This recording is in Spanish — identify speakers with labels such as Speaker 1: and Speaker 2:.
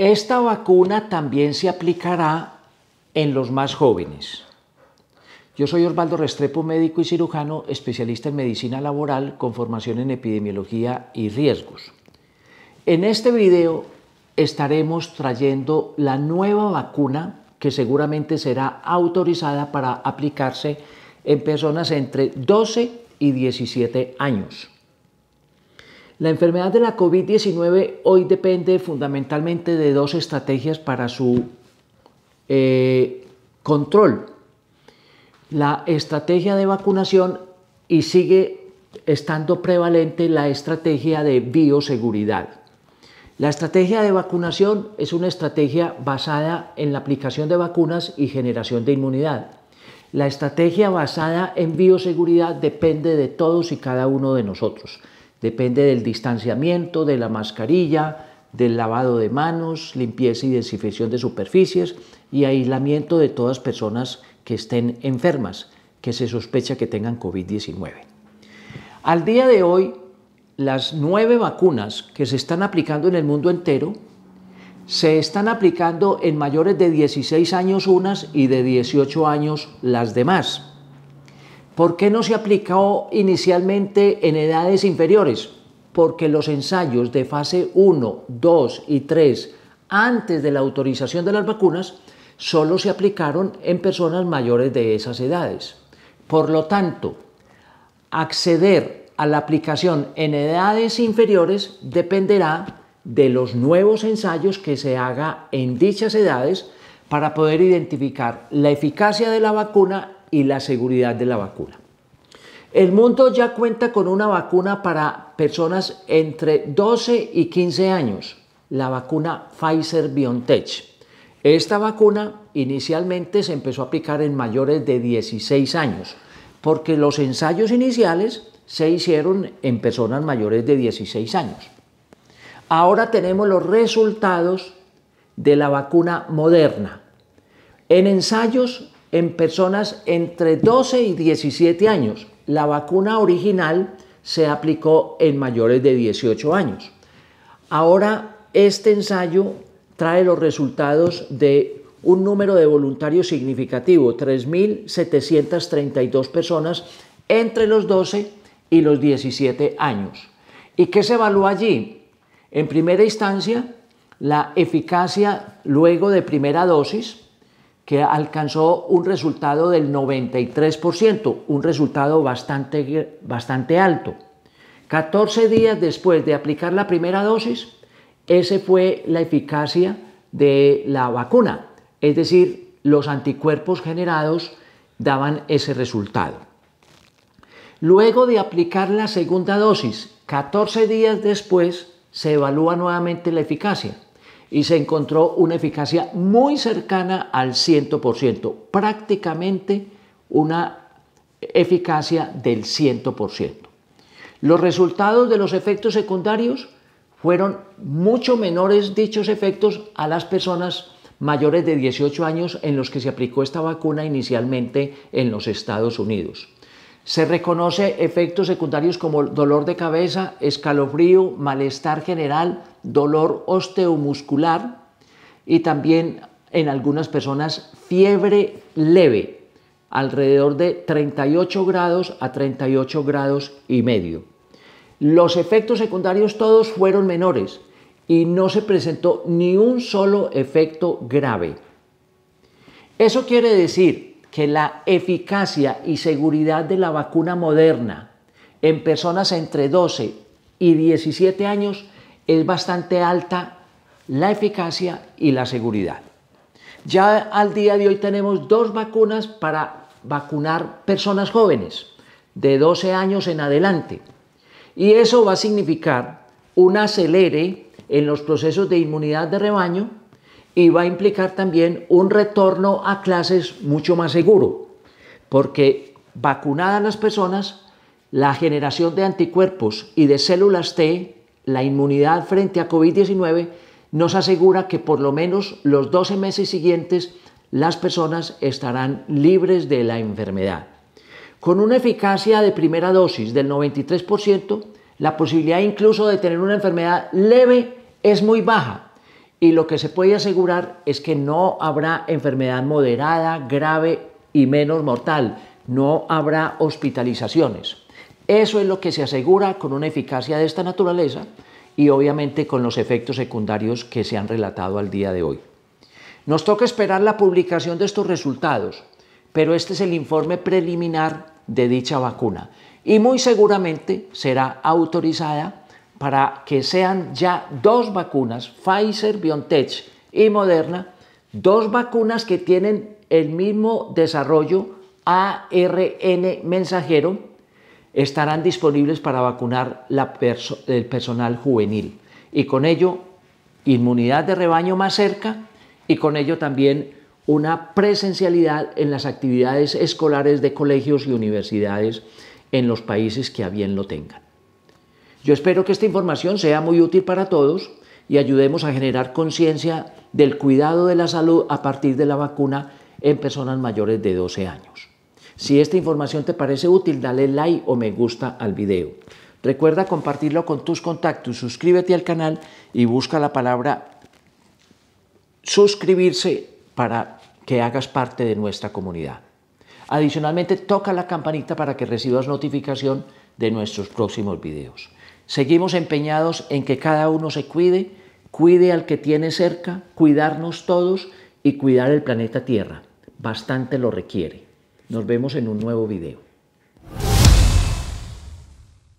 Speaker 1: Esta vacuna también se aplicará en los más jóvenes. Yo soy Osvaldo Restrepo, médico y cirujano, especialista en medicina laboral con formación en epidemiología y riesgos. En este video estaremos trayendo la nueva vacuna que seguramente será autorizada para aplicarse en personas entre 12 y 17 años. La enfermedad de la COVID-19 hoy depende fundamentalmente de dos estrategias para su eh, control. La estrategia de vacunación y sigue estando prevalente la estrategia de bioseguridad. La estrategia de vacunación es una estrategia basada en la aplicación de vacunas y generación de inmunidad. La estrategia basada en bioseguridad depende de todos y cada uno de nosotros. Depende del distanciamiento, de la mascarilla, del lavado de manos, limpieza y desinfección de superficies y aislamiento de todas personas que estén enfermas, que se sospecha que tengan COVID-19. Al día de hoy, las nueve vacunas que se están aplicando en el mundo entero se están aplicando en mayores de 16 años unas y de 18 años las demás. ¿Por qué no se aplicó inicialmente en edades inferiores? Porque los ensayos de fase 1, 2 y 3 antes de la autorización de las vacunas solo se aplicaron en personas mayores de esas edades. Por lo tanto, acceder a la aplicación en edades inferiores dependerá de los nuevos ensayos que se haga en dichas edades para poder identificar la eficacia de la vacuna y la seguridad de la vacuna. El mundo ya cuenta con una vacuna para personas entre 12 y 15 años, la vacuna Pfizer BioNTech. Esta vacuna inicialmente se empezó a aplicar en mayores de 16 años, porque los ensayos iniciales se hicieron en personas mayores de 16 años. Ahora tenemos los resultados de la vacuna moderna. En ensayos en personas entre 12 y 17 años. La vacuna original se aplicó en mayores de 18 años. Ahora este ensayo trae los resultados de un número de voluntarios significativo, 3.732 personas entre los 12 y los 17 años. ¿Y qué se evaluó allí? En primera instancia, la eficacia luego de primera dosis, que alcanzó un resultado del 93%, un resultado bastante, bastante alto. 14 días después de aplicar la primera dosis, esa fue la eficacia de la vacuna, es decir, los anticuerpos generados daban ese resultado. Luego de aplicar la segunda dosis, 14 días después, se evalúa nuevamente la eficacia y se encontró una eficacia muy cercana al 100%, prácticamente una eficacia del 100%. Los resultados de los efectos secundarios fueron mucho menores dichos efectos a las personas mayores de 18 años en los que se aplicó esta vacuna inicialmente en los Estados Unidos. Se reconoce efectos secundarios como dolor de cabeza, escalofrío, malestar general, dolor osteomuscular y también en algunas personas fiebre leve, alrededor de 38 grados a 38 grados y medio. Los efectos secundarios todos fueron menores y no se presentó ni un solo efecto grave. Eso quiere decir que la eficacia y seguridad de la vacuna moderna en personas entre 12 y 17 años es bastante alta la eficacia y la seguridad. Ya al día de hoy tenemos dos vacunas para vacunar personas jóvenes de 12 años en adelante. Y eso va a significar un acelere en los procesos de inmunidad de rebaño y va a implicar también un retorno a clases mucho más seguro, porque vacunadas las personas, la generación de anticuerpos y de células T la inmunidad frente a COVID-19 nos asegura que por lo menos los 12 meses siguientes las personas estarán libres de la enfermedad. Con una eficacia de primera dosis del 93%, la posibilidad incluso de tener una enfermedad leve es muy baja y lo que se puede asegurar es que no habrá enfermedad moderada, grave y menos mortal, no habrá hospitalizaciones. Eso es lo que se asegura con una eficacia de esta naturaleza y obviamente con los efectos secundarios que se han relatado al día de hoy. Nos toca esperar la publicación de estos resultados, pero este es el informe preliminar de dicha vacuna y muy seguramente será autorizada para que sean ya dos vacunas, Pfizer, BioNTech y Moderna, dos vacunas que tienen el mismo desarrollo ARN mensajero estarán disponibles para vacunar el personal juvenil y con ello inmunidad de rebaño más cerca y con ello también una presencialidad en las actividades escolares de colegios y universidades en los países que a bien lo tengan. Yo espero que esta información sea muy útil para todos y ayudemos a generar conciencia del cuidado de la salud a partir de la vacuna en personas mayores de 12 años. Si esta información te parece útil, dale like o me gusta al video. Recuerda compartirlo con tus contactos, suscríbete al canal y busca la palabra suscribirse para que hagas parte de nuestra comunidad. Adicionalmente, toca la campanita para que recibas notificación de nuestros próximos videos. Seguimos empeñados en que cada uno se cuide, cuide al que tiene cerca, cuidarnos todos y cuidar el planeta Tierra. Bastante lo requiere. Nos vemos en un nuevo video.